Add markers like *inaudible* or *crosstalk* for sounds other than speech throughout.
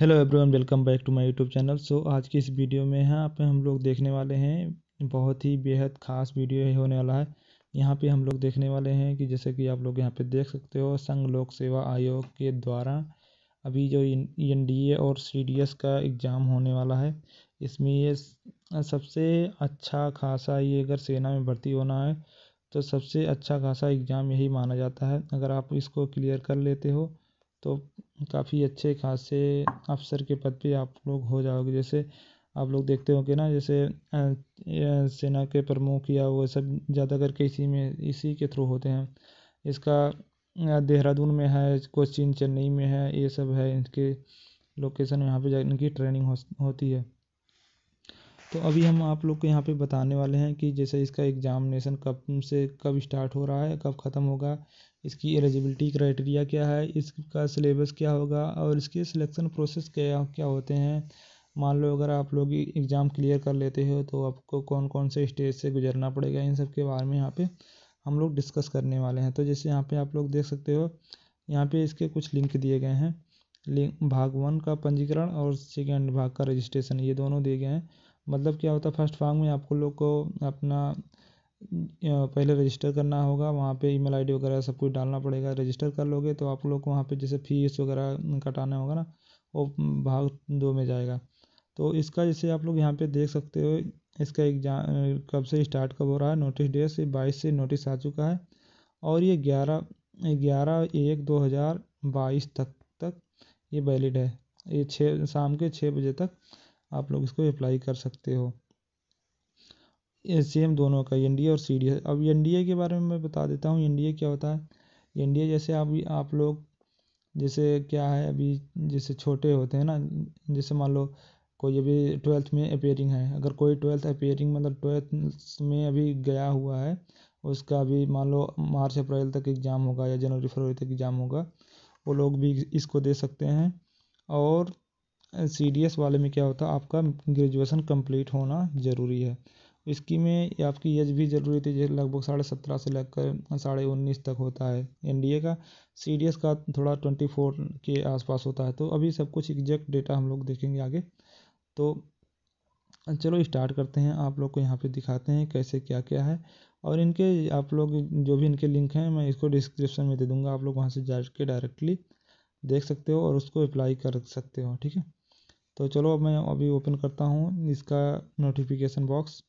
hello everyone welcome back to my YouTube channel so आज की इस वीडियो में यहाँ आप हम लोग देखने वाले हैं बहुत ही बेहद ख़ास वीडियो होने वाला है यहाँ पे हम लोग देखने वाले हैं कि जैसे कि आप लोग यहाँ पे देख सकते हो संघ लोक सेवा आयोग के द्वारा अभी जो एन डी और सी का एग्ज़ाम होने वाला है इसमें ये सबसे अच्छा खासा ये अगर सेना में भर्ती होना है तो सबसे अच्छा खासा एग्ज़ाम यही माना जाता है अगर आप इसको क्लियर कर लेते हो तो काफ़ी अच्छे खासे अफसर के पद पे आप लोग हो जाओगे जैसे आप लोग देखते होंगे ना जैसे सेना के प्रमुख या वो सब ज़्यादा करके इसी में इसी के थ्रू होते हैं इसका देहरादून में है कोचिन चेन्नई में है ये सब है इनके लोकेशन यहाँ पे जा इनकी ट्रेनिंग हो, होती है तो अभी हम आप लोग को यहाँ पे बताने वाले हैं कि जैसे इसका एग्ज़ामिनेशन कब से कब स्टार्ट हो रहा है कब ख़त्म होगा इसकी एलिजिबिलिटी क्राइटेरिया क्या है इसका सिलेबस क्या होगा और इसके सिलेक्शन प्रोसेस क्या क्या होते हैं मान लो अगर आप लोग एग्ज़ाम क्लियर कर लेते हो तो आपको कौन कौन से स्टेज से गुजरना पड़ेगा इन सब के बारे में यहाँ पे हम लोग डिस्कस करने वाले हैं तो जैसे यहाँ पे आप लोग देख सकते हो यहाँ पे इसके कुछ लिंक दिए गए हैं लिंक भाग वन का पंजीकरण और सेकेंड भाग का रजिस्ट्रेशन ये दोनों दिए गए हैं मतलब क्या होता है फर्स्ट फॉर्म में आपको लोग को अपना पहले रजिस्टर करना होगा वहाँ पे ईमेल आईडी वगैरह सब कुछ डालना पड़ेगा रजिस्टर कर लोगे तो आप लोग को वहाँ पे जैसे फीस वगैरह कटाना होगा ना वो भाग दो में जाएगा तो इसका जैसे आप लोग यहाँ पे देख सकते हो इसका एग्जाम कब से स्टार्ट कब हो रहा है नोटिस डेट से बाईस से नोटिस आ चुका है और ये ग्यारह ग्यारह एक दो हज़ार बाईस तक तक ये वैलिड है ये छः शाम के छः बजे तक आप लोग इसको अप्लाई कर सकते हो सेम दोनों का एन और सी अब एन के बारे में मैं बता देता हूँ एन क्या होता है एन जैसे आप आप लोग जैसे क्या है अभी जैसे छोटे होते हैं ना जैसे मान लो कोई अभी ट्वेल्थ में अपेयरिंग है अगर कोई ट्वेल्थ अपेयरिंग मतलब ट्वेल्थ में अभी गया हुआ है उसका अभी मान लो मार्च अप्रैल तक एग्ज़ाम होगा या जनवरी फरवरी तक एग्ज़ाम होगा वो लोग भी इसको दे सकते हैं और सी डी एस वाले में क्या होता है आपका ग्रेजुएशन कंप्लीट होना ज़रूरी है इसकी में आपकी एज भी ज़रूरी थी लगभग साढ़े सत्रह से लेकर साढ़े उन्नीस तक होता है एन डी ए का सी डी एस का थोड़ा ट्वेंटी फोर के आसपास होता है तो अभी सब कुछ एग्जैक्ट डेटा हम लोग देखेंगे आगे तो चलो स्टार्ट करते हैं आप लोग को यहाँ पे दिखाते हैं कैसे क्या क्या है और इनके आप लोग जो भी इनके लिंक हैं मैं इसको डिस्क्रिप्शन में दे दूँगा आप लोग वहाँ से जा के डायरेक्टली देख सकते हो और उसको अप्लाई कर सकते हो ठीक है तो चलो मैं अभी ओपन करता हूँ इसका नोटिफिकेशन बॉक्स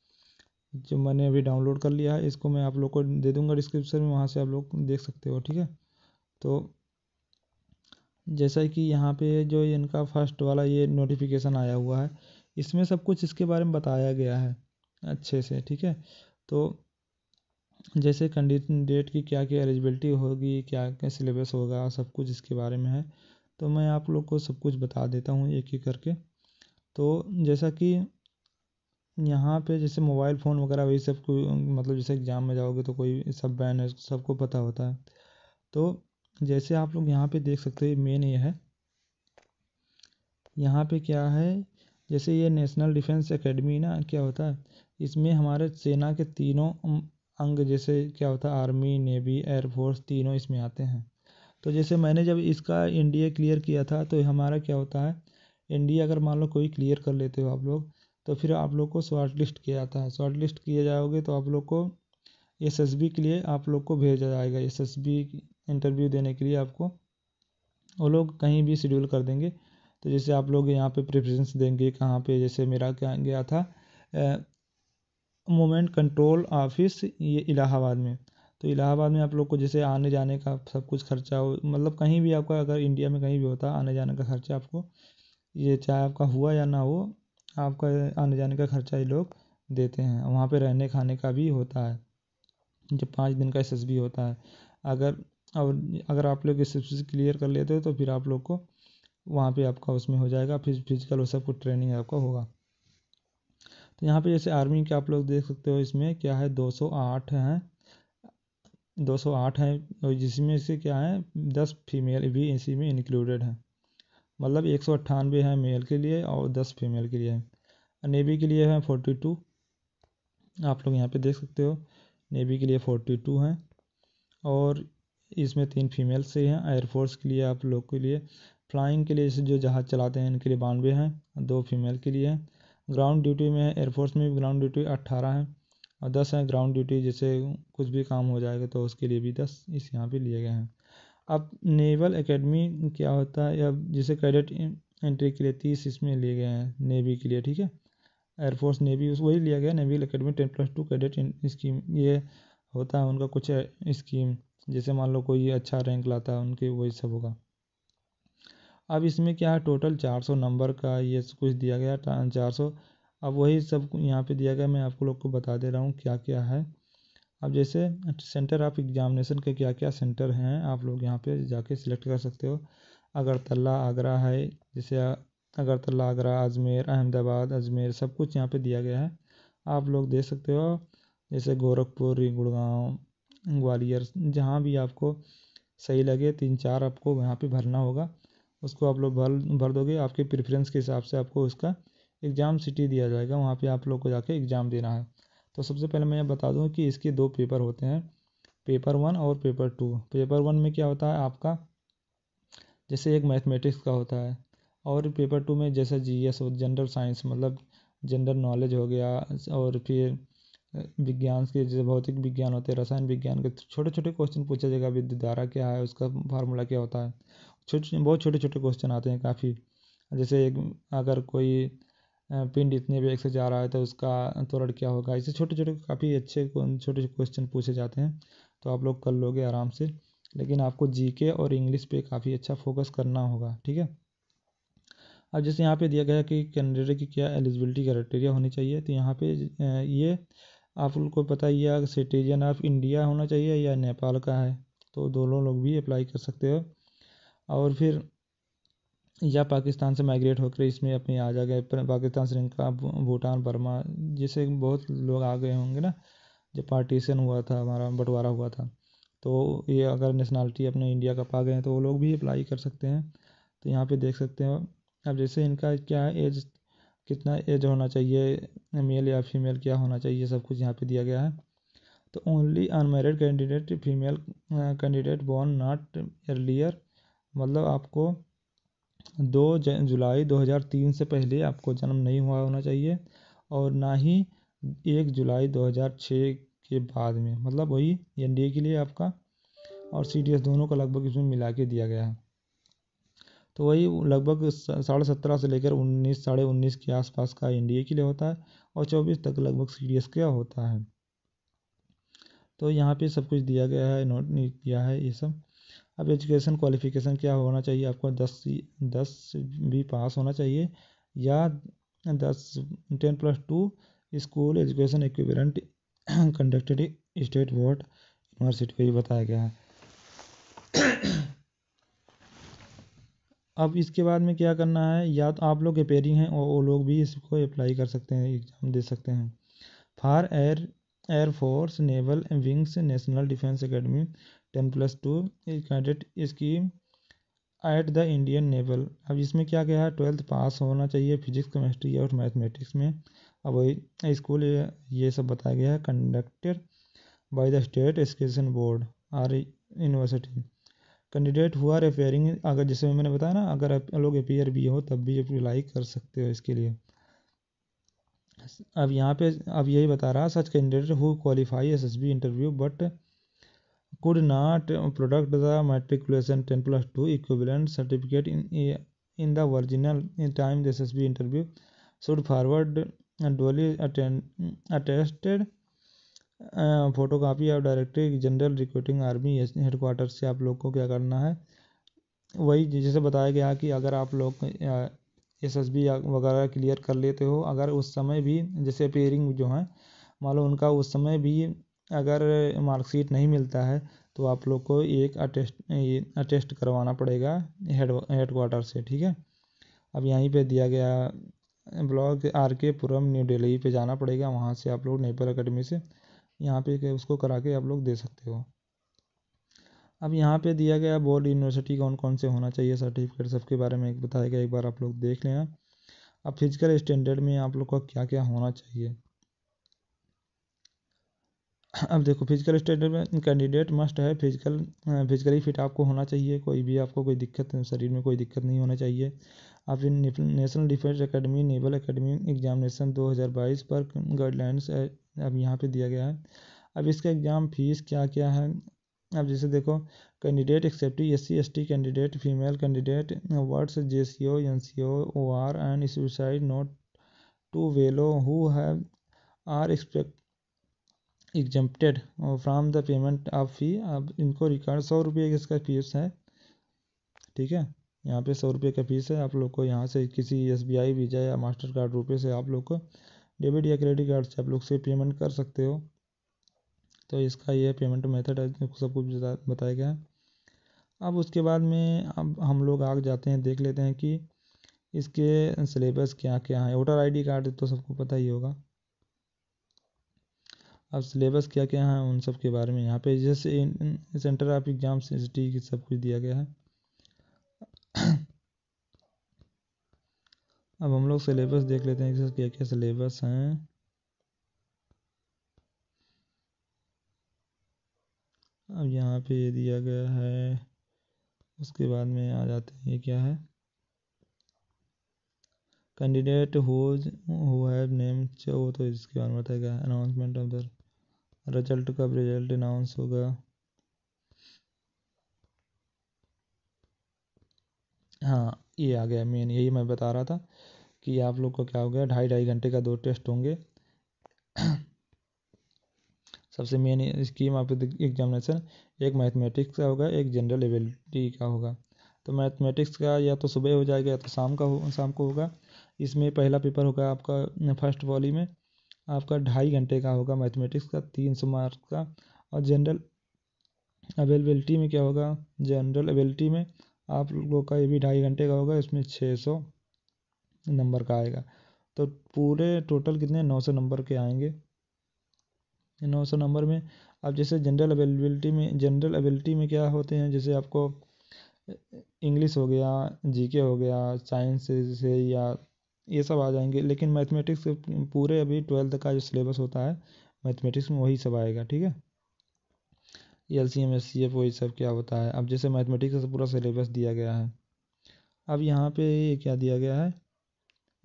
जो मैंने अभी डाउनलोड कर लिया है इसको मैं आप लोग को दे दूँगा डिस्क्रिप्शन में वहाँ से आप लोग देख सकते हो ठीक है तो जैसा कि यहाँ पे जो इनका फर्स्ट वाला ये नोटिफिकेशन आया हुआ है इसमें सब कुछ इसके बारे में बताया गया है अच्छे से ठीक है तो जैसे कैंडिडेट की क्या क्या एलिजिबिलिटी होगी क्या क्या सिलेबस होगा सब कुछ इसके बारे में है तो मैं आप लोग को सब कुछ बता देता हूँ एक एक करके तो जैसा कि यहाँ पे जैसे मोबाइल फ़ोन वगैरह वही सब कोई मतलब जैसे एग्ज़ाम में जाओगे तो कोई सब बैन है सबको पता होता है तो जैसे आप लोग यहाँ पे देख सकते हैं मेन ये है यहाँ पे क्या है जैसे ये नेशनल डिफेंस एकेडमी ना क्या होता है इसमें हमारे सेना के तीनों अंग जैसे क्या होता है आर्मी नेवी एयरफोर्स तीनों इसमें आते हैं तो जैसे मैंने जब इसका एन क्लियर किया था तो हमारा क्या होता है एन अगर मान लो कोई क्लियर कर लेते हो आप लोग तो फिर आप लोग को शॉर्ट लिस्ट किया जाता है शॉर्ट लिस्ट किए जाओगे तो आप लोग को एस के लिए आप लोग को भेजा जाएगा एस इंटरव्यू देने के लिए आपको वो लोग कहीं भी शेड्यूल कर देंगे तो जैसे आप लोग यहाँ पे प्रेफरेंस देंगे कहाँ पे जैसे मेरा क्या गया था मोमेंट कंट्रोल ऑफिस ये इलाहाबाद में तो इलाहाबाद में आप लोग को जैसे आने जाने का सब कुछ खर्चा हो मतलब कहीं भी आपका अगर इंडिया में कहीं भी होता आने जाने का खर्चा आपको ये चाहे आपका हुआ या ना हो आपका आने जाने का खर्चा ये लोग देते हैं वहाँ पे रहने खाने का भी होता है जो पाँच दिन का एस होता है अगर और अगर आप लोग एस क्लियर कर लेते हो तो फिर आप लोग को वहाँ पे आपका उसमें हो जाएगा फिर फिजिकल वो सब कुछ ट्रेनिंग आपका होगा तो यहाँ पे जैसे आर्मी के आप लोग देख सकते हो इसमें क्या है 208 हैं 208 हैं और जिसमें से क्या है दस फीमेल भी इसी में इंक्लूडेड हैं मतलब एक सौ अट्ठानवे हैं मेल के लिए और दस फीमेल के लिए नेवी के लिए हैं फोर्टी टू आप लोग यहाँ पे देख सकते हो नेवी के लिए फोर्टी टू हैं और इसमें तीन फीमेल से हैं एयरफोर्स के लिए आप लोग के लिए फ्लाइंग के लिए जैसे जो जहाज़ चलाते हैं इनके लिए बानवे हैं दो फीमेल के लिए हैं ग्राउंड ड्यूटी में एयरफोर्स में भी ग्राउंड ड्यूटी अट्ठारह हैं और दस हैं ग्राउंड ड्यूटी जैसे कुछ भी काम हो जाएगा तो उसके लिए भी दस इस यहाँ पे लिए गए हैं अब नेवल एकेडमी क्या होता है अब जैसे कैडेट एंट्री के लिए तीस इसमें लिए गए हैं नेवी के लिए ठीक है एयरफोर्स नेवी वही लिया गया naval academy ten plus two cadet scheme ये होता है उनका कुछ स्कीम जैसे मान लो कोई अच्छा रैंक लाता है उनके वही सब होगा अब इसमें क्या है टोटल चार सौ नंबर का ये कुछ दिया गया चार सौ अब वही सब यहाँ पे दिया गया मैं आपको लोग को बता दे रहा हूँ क्या क्या है अब जैसे सेंटर ऑफ एग्जामिनेशन के क्या क्या सेंटर हैं आप लोग यहाँ पे जाके सिलेक्ट कर सकते हो अगरतला आगरा है जैसे अगरतला आगरा अजमेर अहमदाबाद अजमेर सब कुछ यहाँ पे दिया गया है आप लोग दे सकते हो जैसे गोरखपुर गुड़गांव ग्वालियर जहाँ भी आपको सही लगे तीन चार आपको यहाँ पर भरना होगा उसको आप लोग भर भर दोगे आपके प्रेफरेंस के हिसाब से आपको उसका एग्ज़ाम सिटी दिया जाएगा वहाँ पे आप लोग को जाके एग्ज़ाम देना है तो सबसे पहले मैं ये बता दूँ कि इसके दो पेपर होते हैं पेपर वन और पेपर टू पेपर वन में क्या होता है आपका जैसे एक मैथमेटिक्स का होता है और पेपर टू में जैसे जी एस जनरल साइंस मतलब जनरल नॉलेज हो गया और फिर विज्ञान के जैसे भौतिक विज्ञान होते हैं रसायन विज्ञान के छोटे छोटे क्वेश्चन पूछा जाएगा विद्युत धारा क्या है उसका फार्मूला क्या होता है छोटे बहुत छोटे छोटे क्वेश्चन आते हैं काफ़ी जैसे एक अगर कोई पिंड इतने वेग से जा रहा है तो उसका त्वरण क्या होगा ऐसे छोटे छोटे काफ़ी अच्छे छोटे छोटे क्वेश्चन पूछे जाते हैं तो आप लोग कर लोगे आराम से लेकिन आपको जीके और इंग्लिश पे काफ़ी अच्छा फोकस करना होगा ठीक है अब जैसे यहाँ पे दिया गया कि कैंडिडेट की क्या एलिजिबिलिटी क्राइटेरिया होनी चाहिए तो यहाँ पे ये आप लोग को पता ही है सिटीजन ऑफ इंडिया होना चाहिए या नेपाल का है तो दोनों लोग भी अप्लाई कर सकते हो और फिर या पाकिस्तान से माइग्रेट होकर इसमें अपने आ जा गए पाकिस्तान श्रीलंका भूटान बर्मा जैसे बहुत लोग आ गए होंगे ना जब पार्टीशन हुआ था हमारा बंटवारा हुआ था तो ये अगर नेशनलिटी अपने इंडिया का पा गए हैं तो वो लोग भी अप्लाई कर सकते हैं तो यहाँ पे देख सकते हैं अब जैसे इनका क्या एज कितना एज होना चाहिए मेल या फीमेल क्या होना चाहिए सब कुछ यहाँ पे दिया गया है तो only unmarried candidate female candidate born not earlier मतलब आपको दो जुलाई दो हज़ार तीन से पहले आपको जन्म नहीं हुआ होना चाहिए और ना ही एक जुलाई दो हज़ार छः के बाद में मतलब वही एन के लिए आपका और सी दोनों का लगभग इसमें मिला के दिया गया है तो वही लगभग साढ़े सत्रह से लेकर उन्नीस साढ़े उन्नीस के आसपास का एन के लिए होता है और चौबीस तक लगभग सी का होता है तो यहाँ पे सब कुछ दिया गया है नोट किया है ये सब अब एजुकेशन क्वालिफ़िकेशन क्या होना चाहिए आपको दस दस भी पास होना चाहिए या दस ten plus two school education equivalent conducted state board university को भी बताया गया है अब इसके बाद में क्या करना है या तो आप लोग अपेयरिंग हैं और वो लोग भी इसको अप्लाई कर सकते हैं एग्ज़ाम दे सकते हैं for air air force naval wings national defence academy ten plus two candidate scheme at the Indian naval अब इसमें क्या क्या है ट्वेल्थ पास होना चाहिए फिजिक्स केमिस्ट्री और मैथमेटिक्स में अब वही स्कूल ये सब बताया गया है conducted by the state education board or university candidate हुआ अपेयरिंग अगर जैसे मैंने बताया ना अगर लोग अपेयर भी हो तब भी अप्लाई कर सकते हो इसके लिए अब यहाँ पे अब यही बता रहा such candidate who qualify S S B interview but could not product the matriculation ten plus two equivalent certificate in in the original in time S S B interview should forward duly attested photo copy और directory general recruiting army headquarter से आप लोग को क्या करना है वही जैसे बताया गया कि अगर आप लोग एस एस बी वगैरह क्लियर कर लेते हो अगर उस समय भी जैसे पेयरिंग जो हैं मान लो उनका उस समय भी अगर मार्कशीट नहीं मिलता है तो आप लोग को एक अटेस्ट ये अटेस्ट करवाना पड़ेगा हेड हेड क्वार्टर से ठीक है अब यहीं पे दिया गया ब्लॉक आर के पुरम न्यू दिल्ली पे जाना पड़ेगा वहाँ से आप लोग नेपाल अकेडमी से यहाँ पे उसको करा के आप लोग दे सकते हो अब यहाँ पे दिया गया बोर्ड यूनिवर्सिटी कौन कौन से होना चाहिए सर्टिफिकेट सबके बारे में एक बताया गया एक बार आप लोग देख लेना अब फिजिकल स्टैंडर्ड में आप लोग का क्या क्या होना चाहिए अब देखो फिजिकल स्टैंडर्ड में कैंडिडेट मस्ट है फिजिकल फिजिकली फिट आपको होना चाहिए कोई भी आपको कोई दिक्कत शरीर में कोई दिक्कत नहीं होना चाहिए आप national defence academy naval academy examination 2022 पर गाइडलाइंस अब यहाँ पे दिया गया है अब इसका एग्ज़ाम फीस क्या क्या है अब जैसे देखो candidate exceptive S C S T candidate female candidate wards J C O N C O O R and suicide note two below who have are expect exempted from the payment of fee अब इनको record सौ रुपये इसका fees है ठीक है यहाँ पे सौ रुपये का फीस है आप लोग को यहाँ से किसी एस बी आई वीजा या मास्टर कार्ड रुपये से आप लोग को डेबिट या क्रेडिट कार्ड से आप लोग से पेमेंट कर सकते हो तो इसका ये पेमेंट मेथड है सब कुछ बताया गया है अब उसके बाद में अब हम लोग आग जाते हैं देख लेते हैं कि इसके सिलेबस क्या क्या है वोटर आईडी कार्ड तो सबको पता ही होगा अब सिलेबस क्या क्या है उन सब के बारे में यहाँ पे जैसे सेंटर ऑफ एग्जाम सिटी सब कुछ दिया गया है अब हम लोग सिलेबस देख लेते हैं कि क्या क्या सिलेबस हैं अब यहाँ पे ये दिया गया है उसके बाद में आ जाते हैं ये क्या है candidate whose who have name वो तो इसके बारे में बताएगा अनाउंसमेंट ऑफ द रिजल्ट कब रिजल्ट अनाउंस होगा हाँ ये आ गया मेन यही मैं बता रहा था कि आप लोग को क्या हो गया ढाई ढाई घंटे का दो टेस्ट होंगे सबसे मेन स्कीम आपके एग्जामिनेशन एक मैथमेटिक्स का होगा एक जनरल एबिलिटी का होगा तो मैथमेटिक्स का या तो सुबह हो जाएगा या तो शाम का हो शाम को होगा इसमें पहला पेपर होगा आपका फर्स्ट वॉली में आपका ढाई घंटे का होगा मैथमेटिक्स का तीन सौ मार्क्स का और जनरल अवेलेबिलिटी में क्या होगा जनरल अवेलेबिलिटी में आप लोगों का ये भी ढाई घंटे का होगा इसमें छः सौ नंबर का आएगा तो पूरे टोटल कितने नौ सौ नंबर के आएंगे नौ सौ नंबर में आप जैसे जनरल अवेलेबिलिटी में जनरल अवेलेबिलिटी में क्या होते हैं जैसे आपको इंग्लिश हो गया जीके हो गया साइंस से या ये सब आ जाएंगे लेकिन मैथमेटिक्स पूरे अभी ट्वेल्थ का जो सिलेबस होता है मैथमेटिक्स में वही सब आएगा ठीक है L C M S C F वही सब क्या होता है अब जैसे मैथमेटिक्स का पूरा सिलेबस दिया गया है अब यहाँ पे ये क्या दिया गया है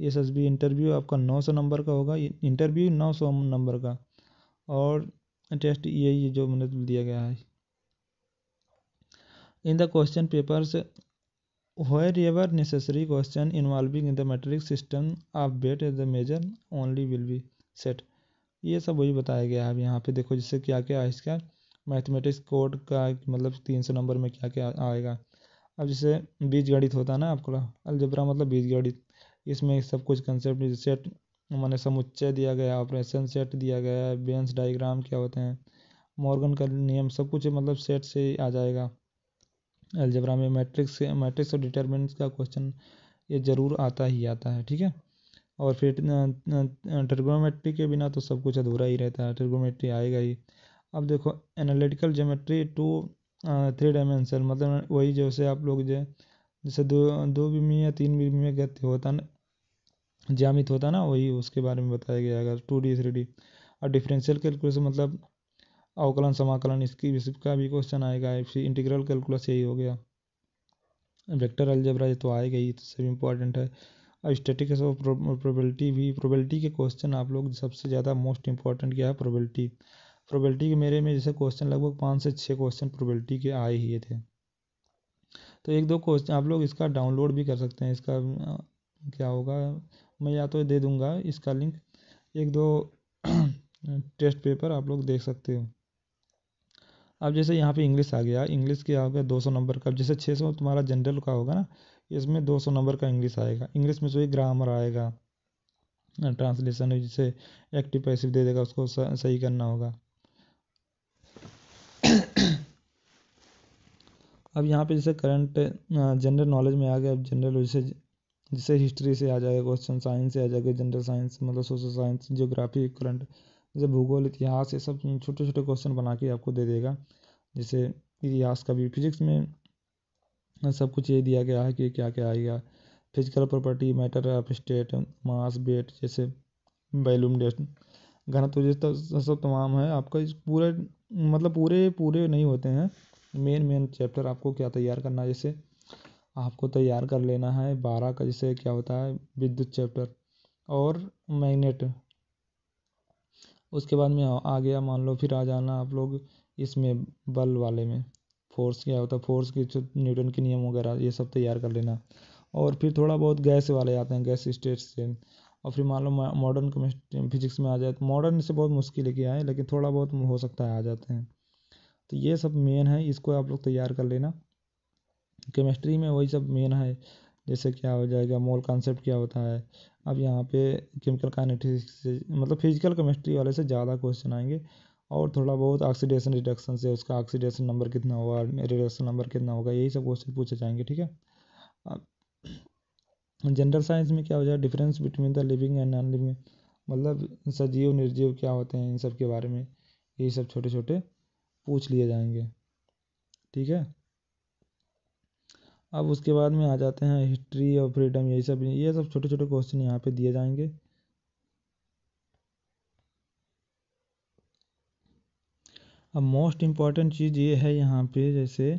एस एस बी इंटरव्यू आपका नौ सौ नंबर का होगा इंटरव्यू नौ सौ नंबर का और टेस्ट यही e ये जो मैंने दिया गया है इन question papers question ever necessary question involving in the metric system of weight as the measure only will be set ये सब वही बताया गया है अब यहाँ पे देखो जिससे क्या क्या है इसका मैथमेटिक्स कोड का मतलब तीन सौ नंबर में क्या क्या आएगा अब जैसे बीज गणित होता है ना आपको अलजबरा मतलब बीज गणित इसमें सब कुछ कंसेप्ट सेट माने समुच्चय दिया गया ऑपरेशन सेट दिया गया है बेंच डायग्राम क्या होते हैं मॉर्गन का नियम सब कुछ मतलब सेट से ही आ जाएगा अलजबरा में मैट्रिक्स मैट्रिक्स और डिटर्मिनेंट्स का क्वेश्चन ये ज़रूर आता ही आता है ठीक है और फिर ट्रिगोमेट्री के बिना तो सब कुछ अधूरा ही रहता है ट्रिगोमेट्री आएगा ही अब देखो analytical geometry two three dimension मतलब वही जैसे आप लोग जो जैसे दो दो बीमी या तीन बीमी में गति होता है ज्यामित होता ना वही उसके बारे में बताया गया है टू डी थ्री डी और डिफरेंशियल कैलकुलस मतलब अवकलन समाकलन इसकी इसका भी क्वेश्चन आएगा फिर इंटीग्रल कैलकुलस यही हो गया वेक्टर अल्जबरा तो आएगा ही तो सब इम्पॉर्टेंट है अब स्टेटिक प्रोबेबिलिटी भी प्रोबेबिलिटी के क्वेश्चन आप लोग सबसे ज़्यादा मोस्ट इंपॉर्टेंट क्या है प्रोबेबिलिटी प्रोबेबिलिटी के मेरे में जैसे क्वेश्चन लगभग पाँच से छः क्वेश्चन प्रोबेबिलिटी के आए ही थे तो एक दो क्वेश्चन आप लोग इसका डाउनलोड भी कर सकते हैं इसका क्या होगा मैं या तो दे दूंगा इसका लिंक एक दो *clears throat* टेस्ट पेपर आप लोग देख सकते हो अब जैसे यहाँ पे इंग्लिश आ गया इंग्लिश के आ गया दो सौ नंबर का जैसे छः सौ तुम्हारा जनरल का होगा ना इसमें दो सौ नंबर का इंग्लिश आएगा इंग्लिश में जो ग्रामर आएगा ट्रांसलेशन जैसे एक्टिव पैसिव दे देगा उसको सही करना होगा *clears throat* अब यहाँ पे जैसे करंट जनरल नॉलेज में आ गया अब जनरल जैसे जिसे हिस्ट्री से आ जाएगा क्वेश्चन साइंस से आ जाएगा जनरल साइंस मतलब सोशल साइंस जियोग्राफी करंट जैसे भूगोल इतिहास ये सब छोटे छोटे क्वेश्चन बना के आपको दे देगा जैसे इतिहास का भी फिजिक्स में सब कुछ ये दिया गया है कि क्या क्या आएगा physical property matter of state mass weight जैसे वैल्यूम डेस्ट घनत्व जैसे सब तमाम है आपका इस पूरे मतलब पूरे पूरे नहीं होते हैं मेन मेन चैप्टर आपको क्या तैयार करना जैसे आपको तैयार कर लेना है बारह का जैसे क्या होता है विद्युत चैप्टर और मैग्नेट उसके बाद में आ गया मान लो फिर आ जाना आप लोग इसमें बल वाले में फोर्स क्या होता है फोर्स के न्यूटन के नियम वगैरह ये सब तैयार कर लेना और फिर थोड़ा बहुत गैस वाले आते हैं गैस स्टेट से और फिर मान लो मॉडर्न केमिस्ट्री फिजिक्स में आ जाए तो मॉडर्न से बहुत मुश्किल है आए लेकिन थोड़ा बहुत हो सकता है आ जाते हैं तो ये सब मेन है इसको आप लोग तैयार कर लेना केमिस्ट्री में वही सब मेन है जैसे क्या हो जाएगा मोल कॉन्सेप्ट क्या होता है अब यहाँ पे केमिकल काइनेटिक्स से मतलब फिजिकल केमिस्ट्री वाले से ज़्यादा क्वेश्चन आएंगे और थोड़ा बहुत ऑक्सीडेशन रिडक्शन से उसका ऑक्सीडेशन नंबर कितना होगा रिडक्शन नंबर कितना होगा यही सब क्वेश्चन पूछे जाएंगे ठीक है अब जनरल साइंस में क्या हो जाए difference between the living and non living मतलब सजीव निर्जीव क्या होते हैं इन सब के बारे में यही सब छोटे छोटे पूछ लिए जाएंगे ठीक है अब उसके बाद में आ जाते हैं हिस्ट्री और फ्रीडम यही सब ये सब छोटे छोटे क्वेश्चन यहाँ पे दिए जाएंगे अब मोस्ट इम्पॉर्टेंट चीज़ ये है यहाँ पे जैसे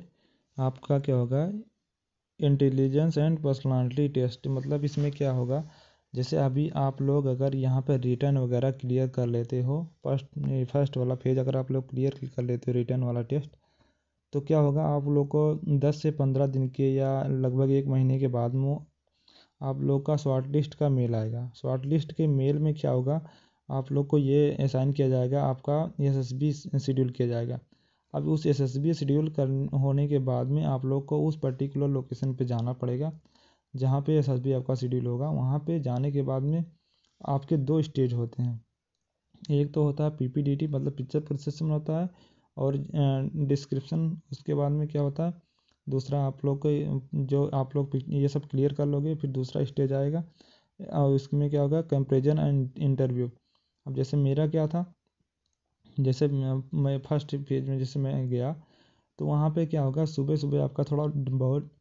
आपका क्या होगा इंटेलिजेंस एंड पर्सनालिटी टेस्ट मतलब इसमें क्या होगा जैसे अभी आप लोग अगर यहाँ पर रिटर्न वगैरह क्लियर कर लेते हो फर्स्ट फर्स्ट वाला फेज अगर आप लोग क्लियर कर लेते हो रिटर्न वाला टेस्ट तो क्या होगा आप लोग को दस से पंद्रह दिन के या लगभग एक महीने के बाद में आप लोग का शॉर्ट लिस्ट का मेल आएगा शॉर्ट लिस्ट के मेल में क्या होगा आप लोग को ये असाइन किया जाएगा आपका एस एस बी शेड्यूल किया जाएगा अब उस एस एस बी शेड्यूल कर होने के बाद में आप लोग को उस पर्टिकुलर लोकेशन पे जाना पड़ेगा जहाँ पे एस एस बी आपका शेड्यूल होगा वहाँ पे जाने के बाद में आपके दो स्टेज होते हैं एक तो होता है पी पी डी टी मतलब पिक्चर प्रोसेसन होता है और डिस्क्रिप्सन उसके बाद में क्या होता है दूसरा आप लोग को जो आप लोग ये सब क्लियर कर लोगे फिर दूसरा स्टेज आएगा और इसमें क्या होगा कंपेरिजन एंड इंटरव्यू अब जैसे मेरा क्या था जैसे मैं फर्स्ट फेज में जैसे मैं गया तो वहाँ पे क्या होगा सुबह सुबह आपका थोड़ा बहुत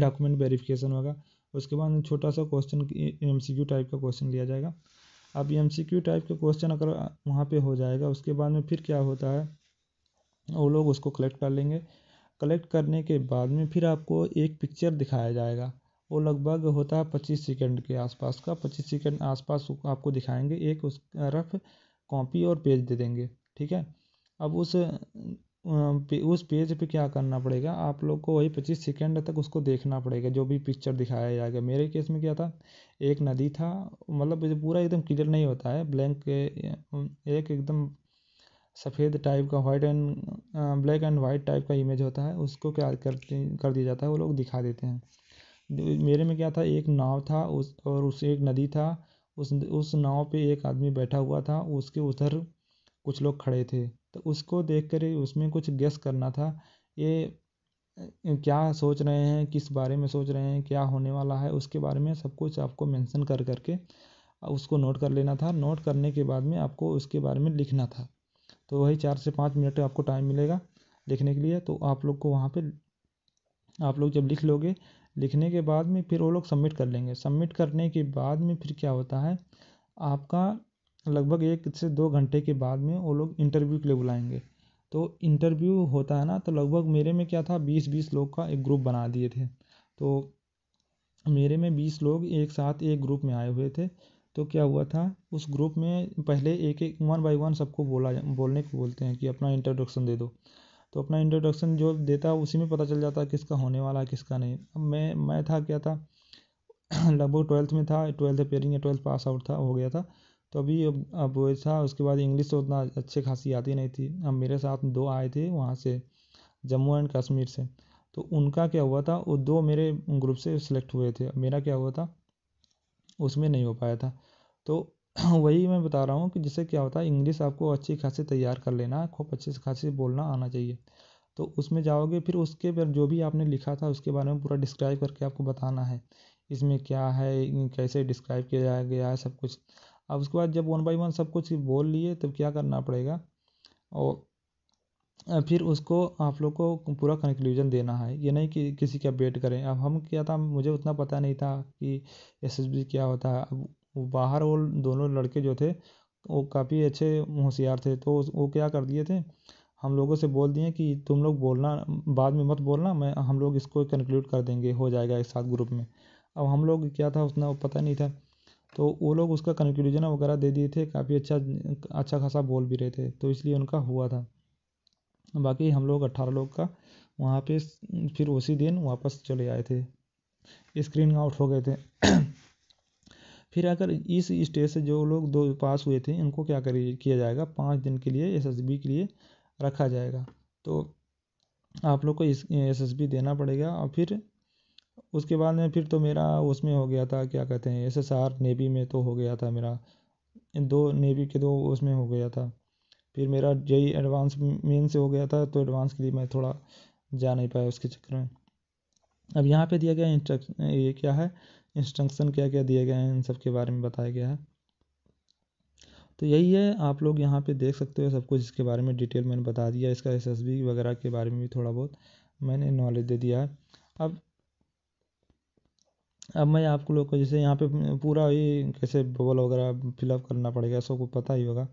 डॉक्यूमेंट *clears throat* वेरिफिकेशन होगा उसके बाद छोटा सा क्वेश्चन एम टाइप का क्वेश्चन लिया जाएगा अब एम टाइप का क्वेश्चन अगर वहाँ पे हो जाएगा उसके बाद में फिर क्या होता है वो लोग उसको कलेक्ट कर लेंगे कलेक्ट करने के बाद में फिर आपको एक पिक्चर दिखाया जाएगा वो लगभग होता है पच्चीस सेकंड के आसपास का पच्चीस सेकंड आसपास आपको दिखाएंगे एक उस रफ कॉपी और पेज दे देंगे ठीक है अब उस उस पेज पे क्या करना पड़ेगा आप लोग को वही पच्चीस सेकेंड तक उसको देखना पड़ेगा जो भी पिक्चर दिखाया जाएगा मेरे केस में क्या था एक नदी था मतलब पूरा एकदम क्लियर नहीं होता है ब्लैंक एक एकदम सफ़ेद टाइप का white and black and white type का इमेज होता है उसको क्या कर कर दिया जाता है वो लोग दिखा देते हैं मेरे में क्या था एक नाव था उस और उस एक नदी था उस उस नाव पे एक आदमी बैठा हुआ था उसके उधर कुछ लोग खड़े थे तो उसको देख कर उसमें कुछ गेस करना था ये क्या सोच रहे हैं किस बारे में सोच रहे हैं क्या होने वाला है उसके बारे में सब कुछ आपको मेंशन कर करके उसको नोट कर लेना था नोट करने के बाद में आपको उसके बारे में लिखना था तो वही चार से पाँच मिनट आपको टाइम मिलेगा लिखने के लिए तो आप लोग को वहाँ पे आप लोग जब लिख लोगे लिखने के बाद में फिर वो लोग सबमिट कर लेंगे सबमिट करने के बाद में फिर क्या होता है आपका लगभग एक से दो घंटे के बाद में वो लोग इंटरव्यू के लिए बुलाएंगे तो इंटरव्यू होता है ना तो लगभग मेरे में क्या था बीस बीस लोग का एक ग्रुप बना दिए थे तो मेरे में बीस लोग एक साथ एक ग्रुप में आए हुए थे तो क्या हुआ था उस ग्रुप में पहले एक एक वन बाई वन सबको बोला बोलने को बोलते हैं कि अपना इंट्रोडक्शन दे दो तो अपना इंट्रोडक्शन जो देता है उसी में पता चल जाता है किसका होने वाला है किसका नहीं अब मैं मैं था क्या था *clears throat* लगभग ट्वेल्थ में था ट्वेल्थ पेयरिंग या ट्वेल्थ पास आउट था हो गया था तो अभी अब अब था उसके बाद इंग्लिश तो उतना अच्छे खासी आती नहीं थी अब मेरे साथ दो आए थे वहाँ से जम्मू एंड कश्मीर से तो उनका क्या हुआ था वो दो मेरे ग्रुप से सिलेक्ट हुए थे मेरा क्या हुआ था उसमें नहीं हो पाया था तो *clears throat* वही मैं बता रहा हूँ कि जिससे क्या होता है इंग्लिश आपको अच्छी खासी तैयार कर लेना खूब अच्छी खासी बोलना आना चाहिए तो उसमें जाओगे फिर उसके पर जो भी आपने लिखा था उसके बारे में पूरा डिस्क्राइब करके आपको बताना है इसमें क्या है कैसे डिस्क्राइब किया गया है सब कुछ अब उसके बाद जब वन बाई वन सब कुछ बोल लिए तब क्या करना पड़ेगा और फिर उसको आप लोग को पूरा कंक्लूजन देना है ये नहीं कि किसी का वेट करें अब हम क्या था मुझे उतना पता नहीं था कि एस एस बी क्या होता है अब बाहर वो दोनों लड़के जो थे वो काफ़ी अच्छे होशियार थे तो वो क्या कर दिए थे हम लोगों से बोल दिए कि तुम लोग बोलना बाद में मत बोलना मैं हम लोग इसको कंक्लूड कर देंगे हो जाएगा एक साथ ग्रुप में अब हम लोग क्या था उतना पता नहीं था तो वो लोग उसका कंक्लूजन वगैरह दे दिए थे काफ़ी अच्छा अच्छा खासा बोल भी रहे थे तो इसलिए उनका हुआ था बाकी हम लोग अट्ठारह लोग का वहाँ पे फिर उसी दिन वापस चले आए थे स्क्रीन आउट हो गए थे *clears throat* फिर अगर इस स्टेज से जो लोग दो पास हुए थे इनको क्या करिए किया जाएगा पाँच दिन के लिए एस के लिए रखा जाएगा तो आप लोग को इस एस देना पड़ेगा और फिर उसके बाद में फिर तो मेरा उसमें हो गया था क्या कहते हैं एस एस आर नेवी में तो हो गया था मेरा दो नेवी के दो उसमें हो गया था फिर मेरा जेई एडवांस मेन से हो गया था तो एडवांस के लिए मैं थोड़ा जा नहीं पाया उसके चक्कर में अब यहाँ पे दिया गया इंस्ट्रक्शन ये क्या है इंस्ट्रक्शन क्या क्या दिए गए हैं इन सब के बारे में बताया गया है तो यही है आप लोग यहाँ पे देख सकते हो सब कुछ इसके बारे में डिटेल मैंने बता दिया इसका एस वगैरह के बारे में भी थोड़ा बहुत मैंने नॉलेज दे दिया है अब अब मैं आप लोग को जैसे यहाँ पे पूरा ये कैसे बबल वगैरह फिलअप करना पड़ेगा सबको पता ही होगा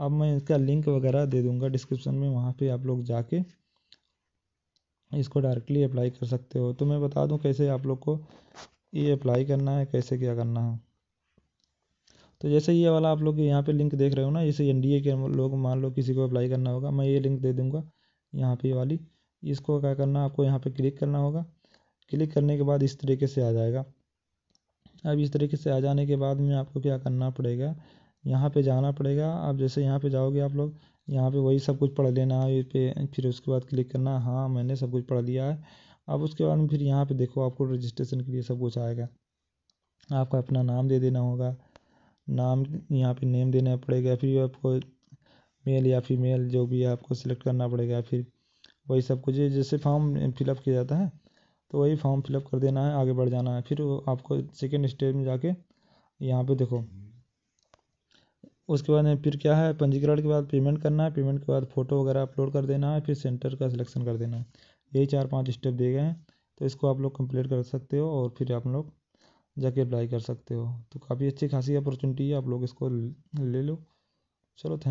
अब मैं इसका लिंक वगैरह दे दूँगा डिस्क्रिप्शन में वहाँ पे आप लोग जाके इसको डायरेक्टली अप्लाई कर सकते हो तो मैं बता दूँ कैसे आप लोग को ये अप्लाई करना है कैसे क्या करना है तो जैसे ये वाला आप लोग यहाँ पे लिंक देख रहे हो ना जैसे एन के लोग मान लो किसी को अप्लाई करना होगा मैं ये लिंक दे दूँगा यहाँ पे वाली इसको क्या करना आपको यहाँ पे क्लिक करना होगा क्लिक करने के बाद इस तरीके से आ जाएगा अब इस तरीके से आ जाने के बाद में आपको क्या करना पड़ेगा यहाँ पे जाना पड़ेगा आप जैसे यहाँ पे जाओगे आप लोग यहाँ पे वही सब कुछ पढ़ लेना है पे फिर उसके बाद क्लिक करना हाँ मैंने सब कुछ पढ़ लिया है अब उसके बाद में फिर यहाँ पे देखो आपको रजिस्ट्रेशन के लिए सब कुछ आएगा आपका अपना नाम दे देना होगा नाम यहाँ पे नेम देना पड़ेगा फिर आपको मेल या फीमेल जो भी है आपको सिलेक्ट करना पड़ेगा फिर वही सब कुछ जैसे फॉर्म फिलअप किया जाता है तो वही फॉर्म फिलअप कर देना है आगे बढ़ जाना है फिर आपको सेकेंड स्टेज में जाके यहाँ पे देखो उसके बाद में फिर क्या है पंजीकरण के बाद पेमेंट करना है पेमेंट के बाद फ़ोटो वगैरह अपलोड कर देना है फिर सेंटर का सिलेक्शन कर देना है यही चार पाँच स्टेप दिए गए हैं तो इसको आप लोग कंप्लीट कर सकते हो और फिर आप लोग जाके अप्लाई कर सकते हो तो काफ़ी अच्छी खासी अपॉर्चुनिटी है आप लोग इसको ले लो चलो थैंक